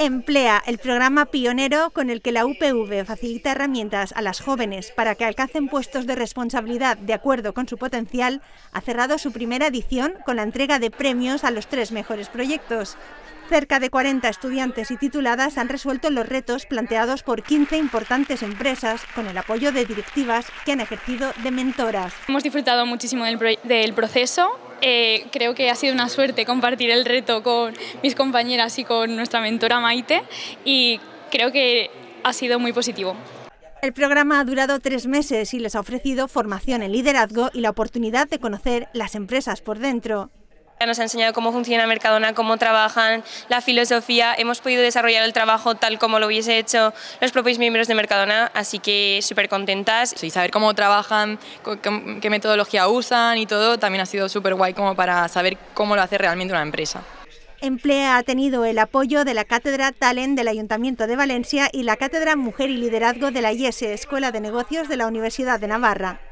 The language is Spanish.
emplea el programa pionero con el que la UPV facilita herramientas a las jóvenes para que alcancen puestos de responsabilidad de acuerdo con su potencial, ha cerrado su primera edición con la entrega de premios a los tres mejores proyectos. Cerca de 40 estudiantes y tituladas han resuelto los retos planteados por 15 importantes empresas con el apoyo de directivas que han ejercido de mentoras. Hemos disfrutado muchísimo del, del proceso eh, creo que ha sido una suerte compartir el reto con mis compañeras y con nuestra mentora Maite y creo que ha sido muy positivo. El programa ha durado tres meses y les ha ofrecido formación en liderazgo y la oportunidad de conocer las empresas por dentro. Nos ha enseñado cómo funciona Mercadona, cómo trabajan, la filosofía. Hemos podido desarrollar el trabajo tal como lo hubiese hecho los propios miembros de Mercadona, así que súper contentas. Y saber cómo trabajan, qué metodología usan y todo, también ha sido súper guay como para saber cómo lo hace realmente una empresa. Emplea ha tenido el apoyo de la Cátedra Talent del Ayuntamiento de Valencia y la Cátedra Mujer y Liderazgo de la IES, Escuela de Negocios de la Universidad de Navarra.